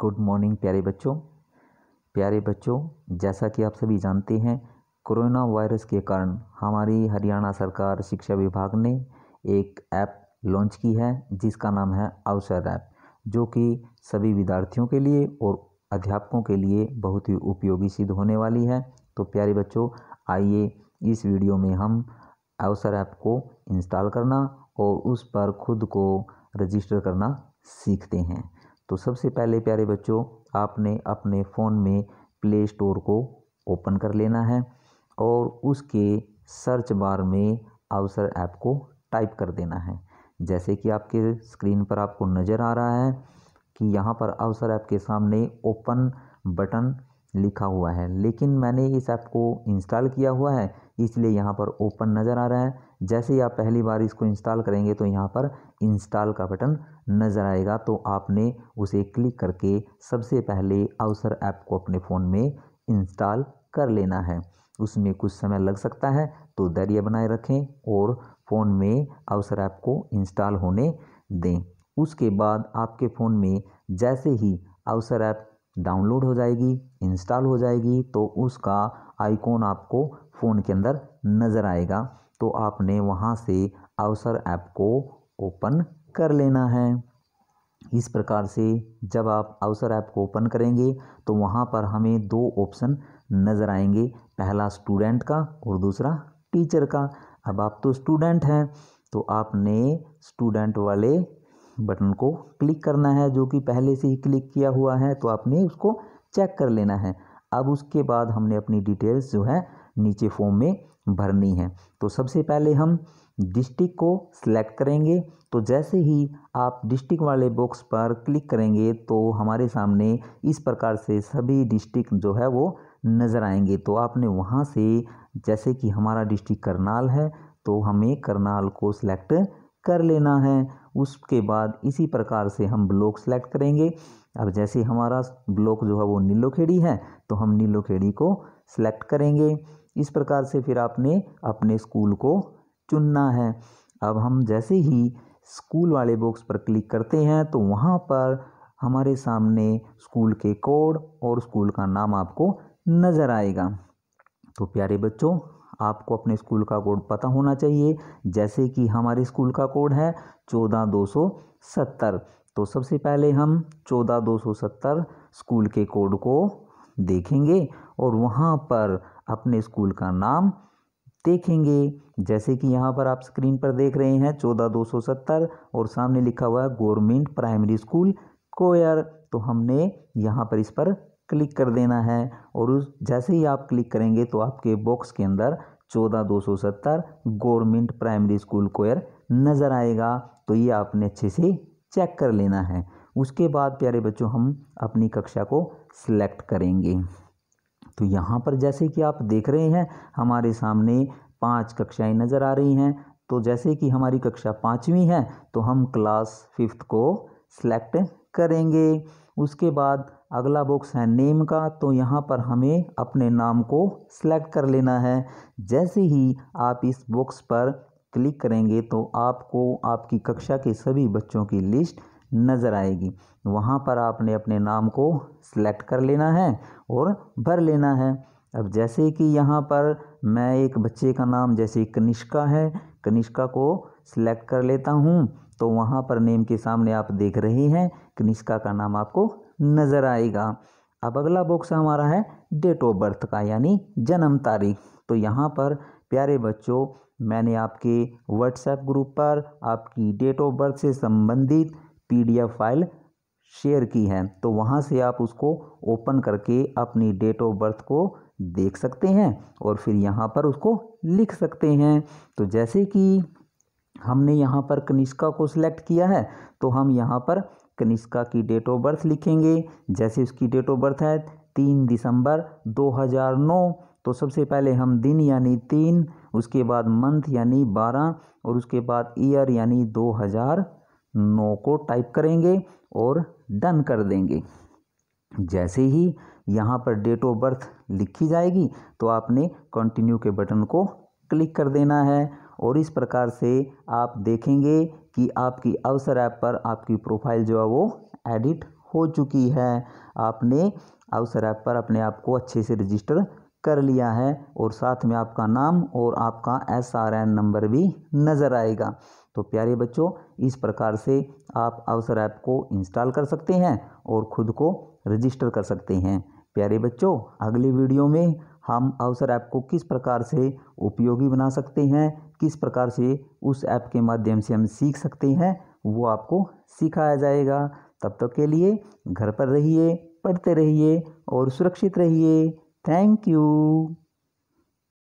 good morning प्यारे बच्चों प्यारे बच्चों जैसा कि आप सभी जानते हैं कोरोना वायरस के कारण हमारी हरियाणा सरकार शिक्षा विभाग ने एक ऐप लॉन्च की है जिसका नाम है अवसर ऐप जो कि सभी विद्यार्थियों के लिए और अध्यापकों के लिए बहुत ही उपयोगी सिद्ध होने वाली है तो प्यारे बच्चों आइए इस वीडियो में हम अवसर ऐप को इंस्टॉल करना और उस पर खुद को रजिस्टर करना सीखते हैं तो सबसे पहले प्यारे बच्चों आपने अपने फ़ोन में प्ले स्टोर को ओपन कर लेना है और उसके सर्च बार में अवसर ऐप को टाइप कर देना है जैसे कि आपके स्क्रीन पर आपको नज़र आ रहा है कि यहाँ पर अवसर ऐप के सामने ओपन बटन लिखा हुआ है लेकिन मैंने इस ऐप को इंस्टॉल किया हुआ है इसलिए यहाँ पर ओपन नज़र आ रहा है जैसे ही आप पहली बार इसको इंस्टॉल करेंगे तो यहाँ पर इंस्टॉल का बटन नज़र आएगा तो आपने उसे क्लिक करके सबसे पहले अवसर ऐप को अपने फ़ोन में इंस्टॉल कर लेना है उसमें कुछ समय लग सकता है तो धैर्य बनाए रखें और फ़ोन में अवसर ऐप को इंस्टॉल होने दें उसके बाद आपके फ़ोन में जैसे ही अवसर ऐप डाउनलोड हो जाएगी इंस्टॉल हो जाएगी तो उसका आइकॉन आपको फ़ोन के अंदर नज़र आएगा तो आपने वहाँ से अवसर ऐप को ओपन कर लेना है इस प्रकार से जब आप अवसर ऐप को ओपन करेंगे तो वहाँ पर हमें दो ऑप्शन नज़र आएंगे पहला स्टूडेंट का और दूसरा टीचर का अब आप तो स्टूडेंट हैं तो आपने स्टूडेंट वाले बटन को क्लिक करना है जो कि पहले से ही क्लिक किया हुआ है तो आपने उसको चेक कर लेना है अब उसके बाद हमने अपनी डिटेल्स जो है नीचे फॉर्म में भरनी है तो सबसे पहले हम डिस्ट्रिक्ट को सिलेक्ट करेंगे तो जैसे ही आप डिस्ट्रिक्ट वाले बॉक्स पर क्लिक करेंगे तो हमारे सामने इस प्रकार से सभी डिस्ट्रिक्ट जो है वो नज़र आएंगे तो आपने वहाँ से जैसे कि हमारा डिस्ट्रिक्ट करनाल है तो हमें करनाल को सिलेक्ट कर लेना है उसके बाद इसी प्रकार से हम ब्लॉक सेलेक्ट करेंगे अब जैसे हमारा ब्लॉक जो है वो नीलो खेड़ी है तो हम नीलो खेड़ी को सिलेक्ट करेंगे इस प्रकार से फिर आपने अपने स्कूल को चुनना है अब हम जैसे ही स्कूल वाले बॉक्स पर क्लिक करते हैं तो वहाँ पर हमारे सामने स्कूल के कोड और स्कूल का नाम आपको नज़र आएगा तो प्यारे बच्चों आपको अपने स्कूल का कोड पता होना चाहिए जैसे कि हमारे स्कूल का कोड है चौदह दो सौ सत्तर तो सबसे पहले हम चौदह दो सौ सत्तर स्कूल के कोड को देखेंगे और वहाँ पर अपने स्कूल का नाम देखेंगे जैसे कि यहाँ पर आप स्क्रीन पर देख रहे हैं चौदह दो सौ सत्तर और सामने लिखा हुआ है गवर्नमेंट प्राइमरी स्कूल कोयर तो हमने यहाँ पर इस पर क्लिक कर देना है और उस जैसे ही आप क्लिक करेंगे तो आपके बॉक्स के अंदर चौदह दो सौ सत्तर गवर्नमेंट प्राइमरी स्कूल कोयर नज़र आएगा तो ये आपने अच्छे से चेक कर लेना है उसके बाद प्यारे बच्चों हम अपनी कक्षा को सिलेक्ट करेंगे तो यहाँ पर जैसे कि आप देख रहे हैं हमारे सामने पांच कक्षाएं नज़र आ रही हैं तो जैसे कि हमारी कक्षा पाँचवीं है तो हम क्लास फिफ्थ को सिलेक्ट करेंगे उसके बाद अगला बॉक्स है नेम का तो यहाँ पर हमें अपने नाम को सिलेक्ट कर लेना है जैसे ही आप इस बॉक्स पर क्लिक करेंगे तो आपको आपकी कक्षा के सभी बच्चों की लिस्ट नज़र आएगी वहाँ पर आपने अपने नाम को सिलेक्ट कर लेना है और भर लेना है अब जैसे कि यहाँ पर मैं एक बच्चे का नाम जैसे कनिष्का है कनिष्का को सिलेक्ट कर लेता हूँ तो वहाँ पर नेम के सामने आप देख रहे हैं कनिष्का का नाम आपको नज़र आएगा अब अगला बॉक्स हमारा है डेट ऑफ बर्थ का यानी जन्म तारीख तो यहाँ पर प्यारे बच्चों मैंने आपके व्हाट्सएप ग्रुप पर आपकी डेट ऑफ बर्थ से संबंधित पीडीएफ फाइल शेयर की है तो वहाँ से आप उसको ओपन करके अपनी डेट ऑफ बर्थ को देख सकते हैं और फिर यहाँ पर उसको लिख सकते हैं तो जैसे कि हमने यहाँ पर कनिष्का को सिलेक्ट किया है तो हम यहाँ पर कनिष्का की डेट ऑफ बर्थ लिखेंगे जैसे उसकी डेट ऑफ बर्थ है तीन दिसंबर 2009 तो सबसे पहले हम दिन यानी तीन उसके बाद मंथ यानी बारह और उसके बाद ईयर यानी 2009 को टाइप करेंगे और डन कर देंगे जैसे ही यहाँ पर डेट ऑफ बर्थ लिखी जाएगी तो आपने कंटिन्यू के बटन को क्लिक कर देना है और इस प्रकार से आप देखेंगे कि आपकी अवसर ऐप पर आपकी प्रोफाइल जो है वो एडिट हो चुकी है आपने अवसर ऐप पर अपने आप को अच्छे से रजिस्टर कर लिया है और साथ में आपका नाम और आपका एस आर एन नंबर भी नज़र आएगा तो प्यारे बच्चों इस प्रकार से आप अवसर ऐप को इंस्टॉल कर सकते हैं और ख़ुद को रजिस्टर कर सकते हैं प्यारे बच्चों अगले वीडियो में हम अवसर ऐप को किस प्रकार से उपयोगी बना सकते हैं किस प्रकार से उस ऐप के माध्यम से हम सीख सकते हैं वो आपको सिखाया जाएगा तब तक के लिए घर पर रहिए पढ़ते रहिए और सुरक्षित रहिए थैंक यू